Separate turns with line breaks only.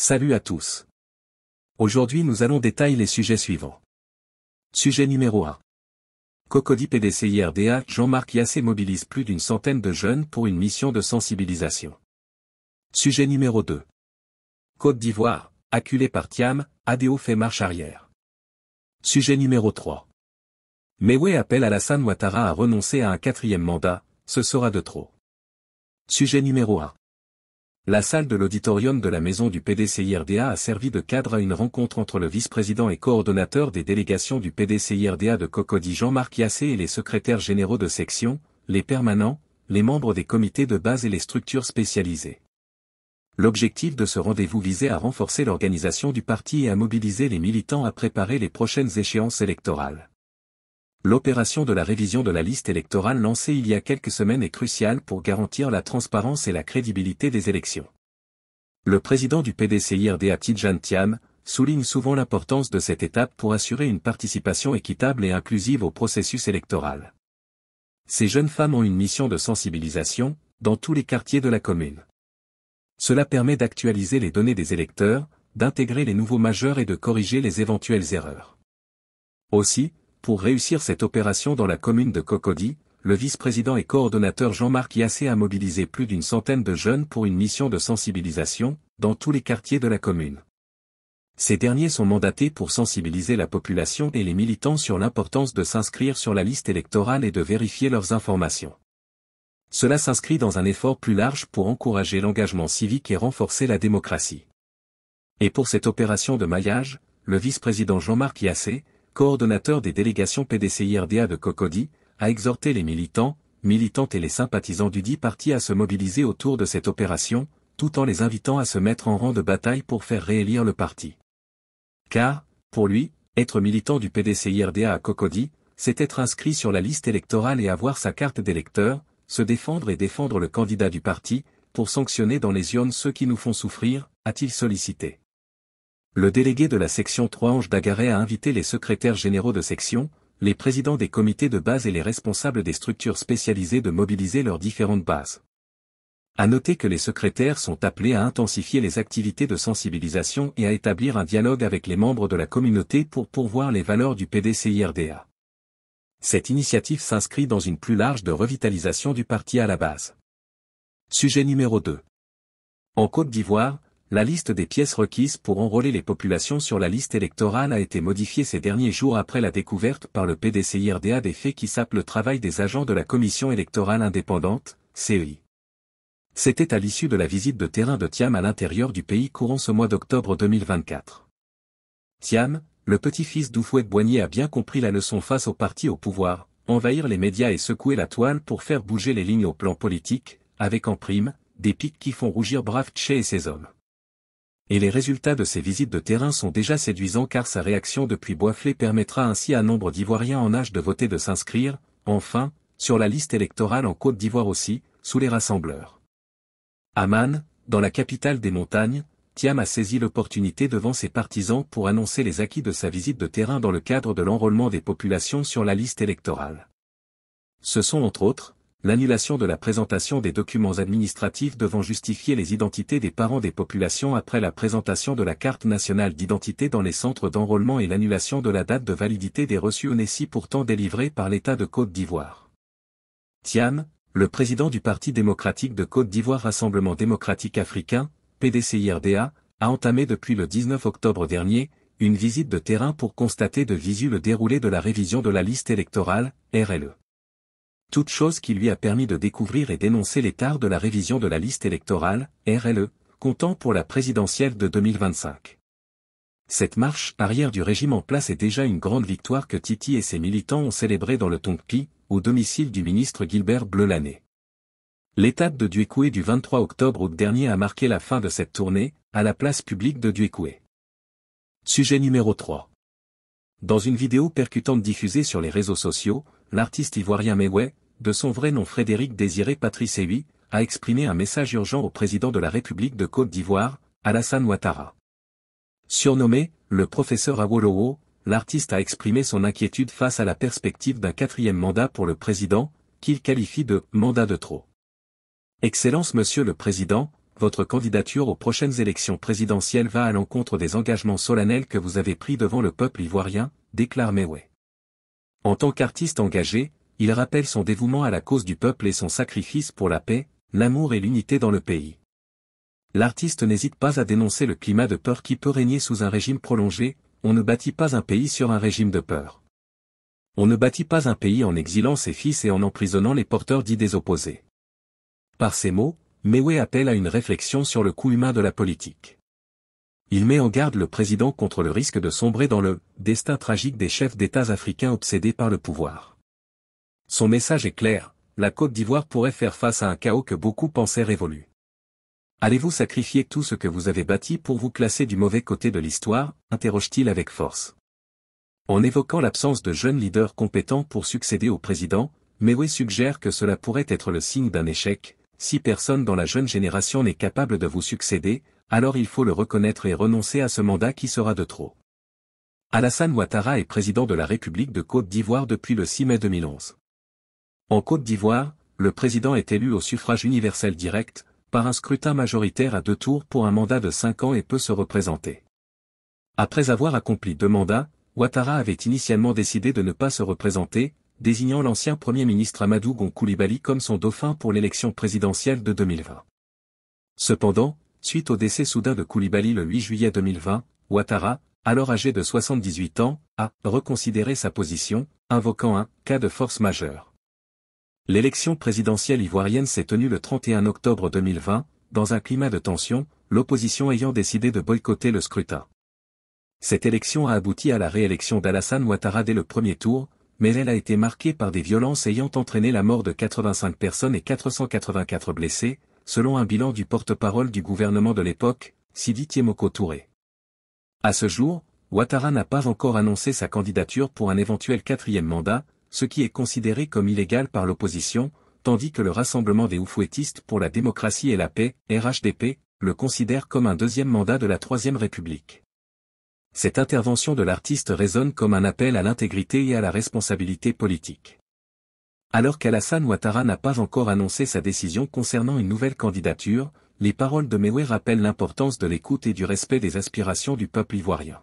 Salut à tous. Aujourd'hui nous allons détailler les sujets suivants. Sujet numéro 1. Cocody PDCIRDA, Jean-Marc Yassé mobilise plus d'une centaine de jeunes pour une mission de sensibilisation. Sujet numéro 2. Côte d'Ivoire, acculé par Thiam, ADO fait marche arrière. Sujet numéro 3. Mewé appelle Alassane Ouattara à renoncer à un quatrième mandat, ce sera de trop. Sujet numéro 1. La salle de l'auditorium de la maison du PDCIRDA a servi de cadre à une rencontre entre le vice-président et coordonnateur des délégations du PDCIRDA de Cocody Jean-Marc Yassé et les secrétaires généraux de section, les permanents, les membres des comités de base et les structures spécialisées. L'objectif de ce rendez-vous visait à renforcer l'organisation du parti et à mobiliser les militants à préparer les prochaines échéances électorales. L'opération de la révision de la liste électorale lancée il y a quelques semaines est cruciale pour garantir la transparence et la crédibilité des élections. Le président du PDCIRD Tidjan Tiam souligne souvent l'importance de cette étape pour assurer une participation équitable et inclusive au processus électoral. Ces jeunes femmes ont une mission de sensibilisation, dans tous les quartiers de la commune. Cela permet d'actualiser les données des électeurs, d'intégrer les nouveaux majeurs et de corriger les éventuelles erreurs. Aussi, pour réussir cette opération dans la commune de Cocody, le vice-président et coordonnateur Jean-Marc Yassé a mobilisé plus d'une centaine de jeunes pour une mission de sensibilisation, dans tous les quartiers de la commune. Ces derniers sont mandatés pour sensibiliser la population et les militants sur l'importance de s'inscrire sur la liste électorale et de vérifier leurs informations. Cela s'inscrit dans un effort plus large pour encourager l'engagement civique et renforcer la démocratie. Et pour cette opération de maillage, le vice-président Jean-Marc Yassé, coordonnateur des délégations PDCIRDA de Cocody, a exhorté les militants, militantes et les sympathisants du dit parti à se mobiliser autour de cette opération, tout en les invitant à se mettre en rang de bataille pour faire réélire le parti. Car, pour lui, être militant du pdc rda à Cocody, c'est être inscrit sur la liste électorale et avoir sa carte d'électeur, se défendre et défendre le candidat du parti, pour sanctionner dans les urnes ceux qui nous font souffrir, a-t-il sollicité le délégué de la section 3 Ange Dagaret a invité les secrétaires généraux de section, les présidents des comités de base et les responsables des structures spécialisées de mobiliser leurs différentes bases. À noter que les secrétaires sont appelés à intensifier les activités de sensibilisation et à établir un dialogue avec les membres de la communauté pour pourvoir les valeurs du PDCIRDA. Cette initiative s'inscrit dans une plus large de revitalisation du parti à la base. Sujet numéro 2. En Côte d'Ivoire, la liste des pièces requises pour enrôler les populations sur la liste électorale a été modifiée ces derniers jours après la découverte par le PDCIRDA des faits qui sapent le travail des agents de la Commission électorale indépendante, CEI. C'était à l'issue de la visite de terrain de Tiam à l'intérieur du pays courant ce mois d'octobre 2024. Thiam, le petit-fils d'Oufouet Boigny a bien compris la leçon face au parti au pouvoir, envahir les médias et secouer la toile pour faire bouger les lignes au plan politique, avec en prime, des pics qui font rougir Brave Tché et ses hommes et les résultats de ses visites de terrain sont déjà séduisants car sa réaction depuis Boiflé permettra ainsi à nombre d'Ivoiriens en âge de voter de s'inscrire, enfin, sur la liste électorale en Côte d'Ivoire aussi, sous les rassembleurs. Aman, dans la capitale des montagnes, Thiam a saisi l'opportunité devant ses partisans pour annoncer les acquis de sa visite de terrain dans le cadre de l'enrôlement des populations sur la liste électorale. Ce sont entre autres, l'annulation de la présentation des documents administratifs devant justifier les identités des parents des populations après la présentation de la carte nationale d'identité dans les centres d'enrôlement et l'annulation de la date de validité des reçus ONESI pourtant délivrés par l'État de Côte d'Ivoire. Tian, le président du Parti démocratique de Côte d'Ivoire Rassemblement démocratique africain, PDCIRDA, a entamé depuis le 19 octobre dernier, une visite de terrain pour constater de visu le déroulé de la révision de la liste électorale, RLE toute chose qui lui a permis de découvrir et dénoncer l'écart de la révision de la liste électorale, RLE, comptant pour la présidentielle de 2025. Cette marche arrière du régime en place est déjà une grande victoire que Titi et ses militants ont célébrée dans le Tongpi, au domicile du ministre Gilbert Bleulané. L'étape de Duékoué du 23 octobre août dernier a marqué la fin de cette tournée, à la place publique de Duékoué. Sujet numéro 3. Dans une vidéo percutante diffusée sur les réseaux sociaux, l'artiste ivoirien Mewé, de son vrai nom Frédéric Désiré Patrice Ewi, a exprimé un message urgent au président de la République de Côte d'Ivoire, Alassane Ouattara. Surnommé, le professeur Awolowo, l'artiste a exprimé son inquiétude face à la perspective d'un quatrième mandat pour le président, qu'il qualifie de « mandat de trop ». Excellence Monsieur le Président, votre candidature aux prochaines élections présidentielles va à l'encontre des engagements solennels que vous avez pris devant le peuple ivoirien, déclare Mewe. En tant qu'artiste engagé, il rappelle son dévouement à la cause du peuple et son sacrifice pour la paix, l'amour et l'unité dans le pays. L'artiste n'hésite pas à dénoncer le climat de peur qui peut régner sous un régime prolongé, on ne bâtit pas un pays sur un régime de peur. On ne bâtit pas un pays en exilant ses fils et en emprisonnant les porteurs d'idées opposées. Par ces mots, Mewe appelle à une réflexion sur le coût humain de la politique. Il met en garde le président contre le risque de sombrer dans le « destin tragique des chefs d'États africains obsédés par le pouvoir ». Son message est clair, la Côte d'Ivoire pourrait faire face à un chaos que beaucoup pensaient révolu. Allez-vous sacrifier tout ce que vous avez bâti pour vous classer du mauvais côté de l'histoire interroge-t-il avec force. En évoquant l'absence de jeunes leaders compétents pour succéder au président, Mewe suggère que cela pourrait être le signe d'un échec, si personne dans la jeune génération n'est capable de vous succéder, alors il faut le reconnaître et renoncer à ce mandat qui sera de trop. Alassane Ouattara est président de la République de Côte d'Ivoire depuis le 6 mai 2011. En Côte d'Ivoire, le président est élu au suffrage universel direct, par un scrutin majoritaire à deux tours pour un mandat de cinq ans et peut se représenter. Après avoir accompli deux mandats, Ouattara avait initialement décidé de ne pas se représenter, désignant l'ancien Premier ministre Amadou Gon comme son dauphin pour l'élection présidentielle de 2020. Cependant, suite au décès soudain de Koulibaly le 8 juillet 2020, Ouattara, alors âgé de 78 ans, a reconsidéré sa position, invoquant un « cas de force majeure ». L'élection présidentielle ivoirienne s'est tenue le 31 octobre 2020, dans un climat de tension, l'opposition ayant décidé de boycotter le scrutin. Cette élection a abouti à la réélection d'Alassane Ouattara dès le premier tour, mais elle a été marquée par des violences ayant entraîné la mort de 85 personnes et 484 blessés, selon un bilan du porte-parole du gouvernement de l'époque, Sidi Tiemoko Touré. À ce jour, Ouattara n'a pas encore annoncé sa candidature pour un éventuel quatrième mandat, ce qui est considéré comme illégal par l'opposition, tandis que le Rassemblement des Oufouettistes pour la démocratie et la paix, RHDP, le considère comme un deuxième mandat de la Troisième République. Cette intervention de l'artiste résonne comme un appel à l'intégrité et à la responsabilité politique. Alors qu'Alassane Ouattara n'a pas encore annoncé sa décision concernant une nouvelle candidature, les paroles de Mewé rappellent l'importance de l'écoute et du respect des aspirations du peuple ivoirien.